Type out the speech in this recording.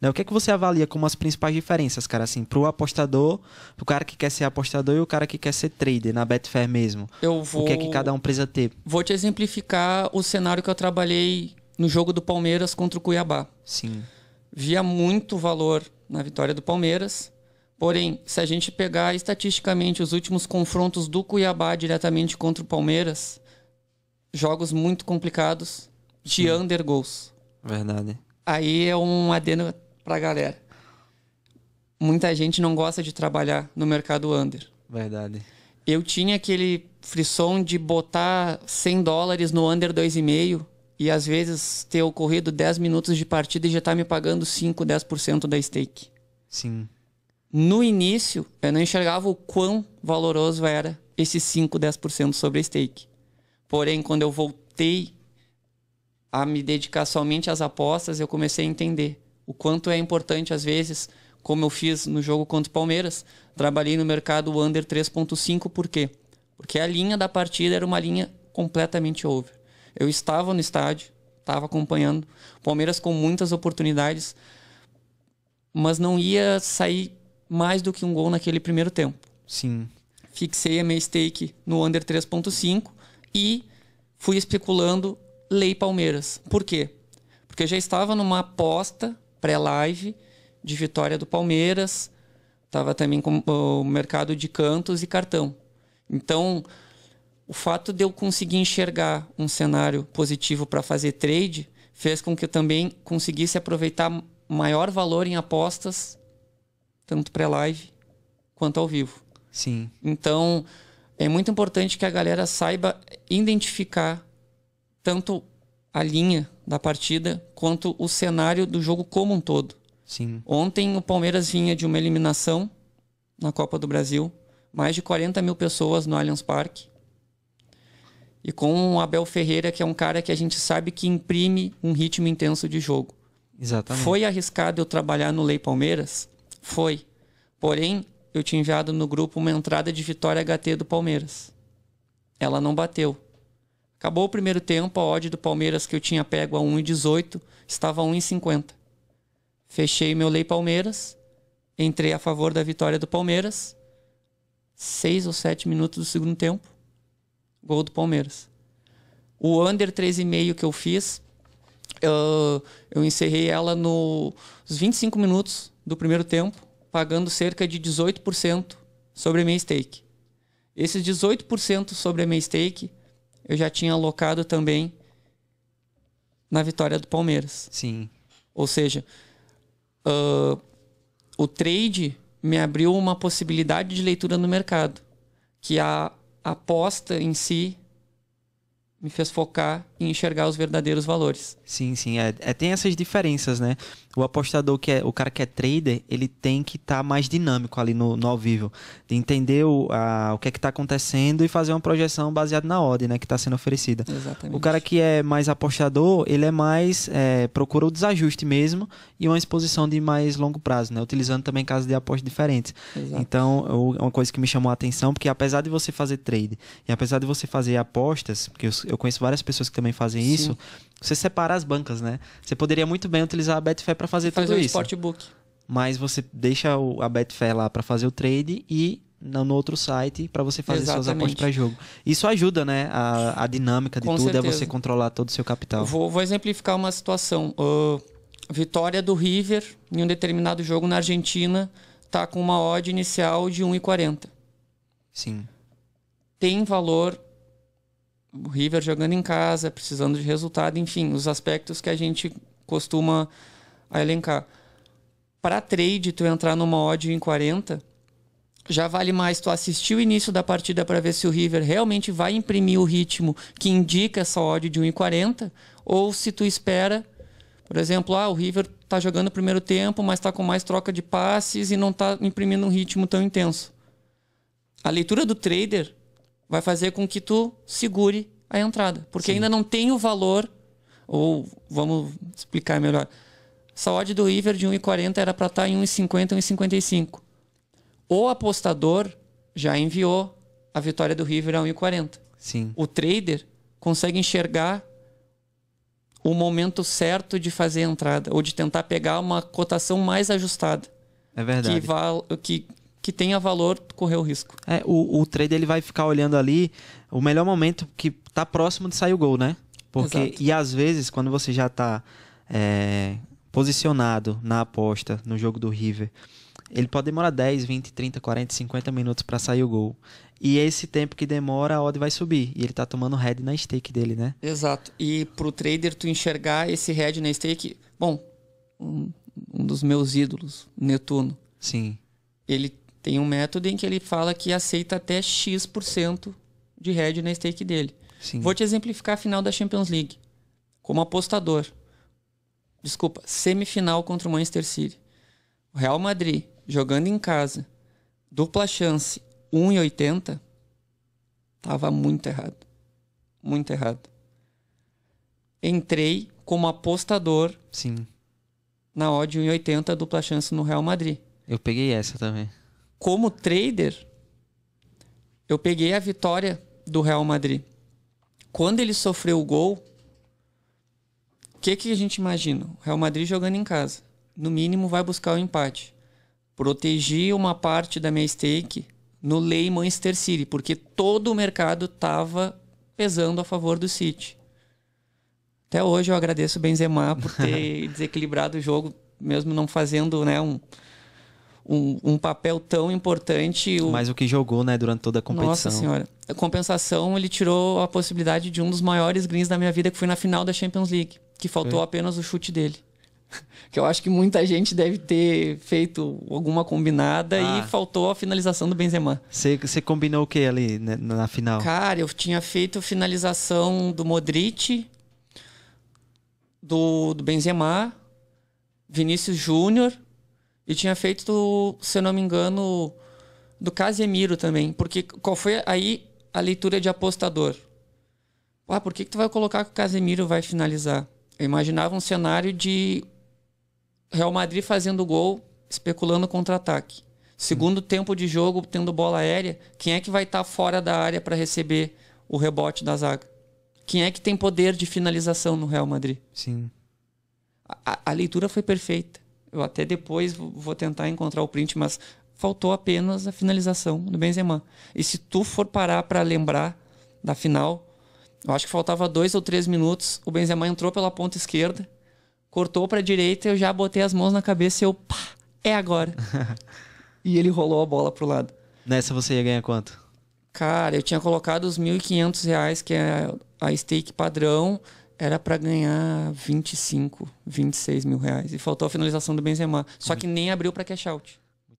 Né? O que é que você avalia como as principais diferenças, cara, assim, pro apostador, pro cara que quer ser apostador e o cara que quer ser trader na Betfair mesmo? Eu vou... O que é que cada um precisa ter? Vou te exemplificar o cenário que eu trabalhei no jogo do Palmeiras contra o Cuiabá. Sim. Via muito valor na vitória do Palmeiras. Porém, se a gente pegar estatisticamente os últimos confrontos do Cuiabá diretamente contra o Palmeiras, jogos muito complicados de Sim. under goals. Verdade. Aí é um adeno para a galera. Muita gente não gosta de trabalhar no mercado under. Verdade. Eu tinha aquele frisson de botar 100 dólares no under 2,5 e às vezes ter ocorrido 10 minutos de partida e já tá me pagando 5, 10% da stake. Sim. No início, eu não enxergava o quão valoroso era esse 5, 10% sobre a stake. Porém, quando eu voltei a me dedicar somente às apostas, eu comecei a entender o quanto é importante, às vezes, como eu fiz no jogo contra o Palmeiras, trabalhei no mercado under 3.5, por quê? Porque a linha da partida era uma linha completamente over. Eu estava no estádio, estava acompanhando, Palmeiras com muitas oportunidades, mas não ia sair mais do que um gol naquele primeiro tempo. Sim. Fixei a minha stake no under 3.5 e fui especulando lei Palmeiras. Por quê? Porque já estava numa aposta pré-live de vitória do Palmeiras, estava também com o mercado de cantos e cartão. Então, o fato de eu conseguir enxergar um cenário positivo para fazer trade fez com que eu também conseguisse aproveitar maior valor em apostas, tanto pré-live quanto ao vivo. Sim. Então, é muito importante que a galera saiba identificar tanto a linha da partida quanto o cenário do jogo como um todo. Sim. Ontem o Palmeiras vinha de uma eliminação na Copa do Brasil, mais de 40 mil pessoas no Allianz Parque. E com o Abel Ferreira, que é um cara que a gente sabe que imprime um ritmo intenso de jogo. Exatamente. Foi arriscado eu trabalhar no Lei Palmeiras? Foi. Porém, eu tinha enviado no grupo uma entrada de vitória HT do Palmeiras. Ela não bateu. Acabou o primeiro tempo, a odd do Palmeiras que eu tinha pego a 1,18 estava a 1,50. Fechei meu lei Palmeiras, entrei a favor da vitória do Palmeiras. Seis ou sete minutos do segundo tempo, gol do Palmeiras. O under 3,5 que eu fiz, eu, ah, eu encerrei ela nos 25 minutos do primeiro tempo, pagando cerca de 18% sobre a minha stake. Esses 18% sobre a minha stake eu já tinha alocado também na vitória do Palmeiras. Sim. Ou seja, uh, o trade me abriu uma possibilidade de leitura no mercado, que a aposta em si me fez focar e enxergar os verdadeiros valores. Sim, sim, é, é, tem essas diferenças, né? o apostador que é o cara que é trader, ele tem que estar tá mais dinâmico ali no, no ao vivo, de entender o, a, o que é que está acontecendo e fazer uma projeção baseada na ordem, né, que está sendo oferecida. Exatamente. O cara que é mais apostador, ele é mais é, procura o desajuste mesmo e uma exposição de mais longo prazo, né, utilizando também casos de apostas diferentes. Exato. Então, é uma coisa que me chamou a atenção, porque apesar de você fazer trade e apesar de você fazer apostas, porque eu, eu conheço várias pessoas que também fazem Sim. isso você separa as bancas, né? Você poderia muito bem utilizar a Betfair para fazer, fazer tudo um isso. Fazer o sportbook. Mas você deixa a Betfair lá para fazer o trade e no, no outro site para você fazer Exatamente. suas apostas para jogo. Isso ajuda, né? A, a dinâmica de Com tudo certeza. é você controlar todo o seu capital. Vou, vou exemplificar uma situação. Uh, vitória do River em um determinado jogo na Argentina tá com uma odd inicial de 1,40. Sim. Tem valor o River jogando em casa, precisando de resultado, enfim, os aspectos que a gente costuma elencar. Para trade, tu entrar numa odd em 40, já vale mais tu assistir o início da partida para ver se o River realmente vai imprimir o ritmo que indica essa odd de 1,40 ou se tu espera, por exemplo, ah, o River tá jogando o primeiro tempo, mas tá com mais troca de passes e não tá imprimindo um ritmo tão intenso. A leitura do trader vai fazer com que tu segure a entrada, porque Sim. ainda não tem o valor ou vamos explicar melhor. Essa odd do River de 1,40 era para estar tá em 1,50, 1,55. O apostador já enviou a vitória do River a 1,40. Sim. O trader consegue enxergar o momento certo de fazer a entrada ou de tentar pegar uma cotação mais ajustada. É verdade. Que, val, que, que tenha valor correr o risco. É, o, o trader ele vai ficar olhando ali o melhor momento que tá próximo de sair o gol, né? Porque Exato. e às vezes quando você já tá é, posicionado na aposta no jogo do River, ele pode demorar 10, 20, 30, 40, 50 minutos para sair o gol. E é esse tempo que demora, a odd vai subir. E ele tá tomando head na stake dele, né? Exato. E pro trader tu enxergar esse head na stake, bom, um, um dos meus ídolos, Netuno. Sim. Ele tem um método em que ele fala que aceita até X% de head na stake dele. Sim. Vou te exemplificar a final da Champions League. Como apostador. Desculpa, semifinal contra o Manchester City. O Real Madrid, jogando em casa, dupla chance 1,80, tava muito errado. Muito errado. Entrei como apostador. Sim. Na odd 1,80 dupla chance no Real Madrid. Eu peguei essa também como trader, eu peguei a vitória do Real Madrid. Quando ele sofreu o gol, o que, que a gente imagina? O Real Madrid jogando em casa. No mínimo, vai buscar o empate. Protegi uma parte da minha stake no Lei Manchester City, porque todo o mercado estava pesando a favor do City. Até hoje eu agradeço o Benzema por ter desequilibrado o jogo, mesmo não fazendo né, um, um, um, papel tão importante. O... Mas o que jogou, né, durante toda a competição. Nossa senhora. A compensação, ele tirou a possibilidade de um dos maiores greens da minha vida, que foi na final da Champions League, que faltou é. apenas o chute dele. que eu acho que muita gente deve ter feito alguma combinada ah. e faltou a finalização do Benzema. Você combinou o que ali né, na final? Cara, eu tinha feito finalização do Modric, do, do Benzema, Vinícius Júnior e tinha feito, se eu não me engano, do Casemiro também. Porque qual foi aí a leitura de apostador? Ah, por que, que tu vai colocar que o Casemiro vai finalizar? Eu imaginava um cenário de Real Madrid fazendo gol, especulando contra-ataque. Segundo hum. tempo de jogo, tendo bola aérea, quem é que vai estar tá fora da área para receber o rebote da zaga? Quem é que tem poder de finalização no Real Madrid? Sim. A, a leitura foi perfeita. Eu até depois vou tentar encontrar o print, mas faltou apenas a finalização do Benzema. E se tu for parar para lembrar da final, eu acho que faltava dois ou três minutos, o Benzema entrou pela ponta esquerda, cortou para a direita, eu já botei as mãos na cabeça e eu, pá, é agora. e ele rolou a bola pro lado. Nessa você ia ganhar quanto? Cara, eu tinha colocado os 1.500 reais, que é a stake padrão, era para ganhar 25, 26 mil reais. E faltou a finalização do Benzema. Só uhum. que nem abriu para cash out.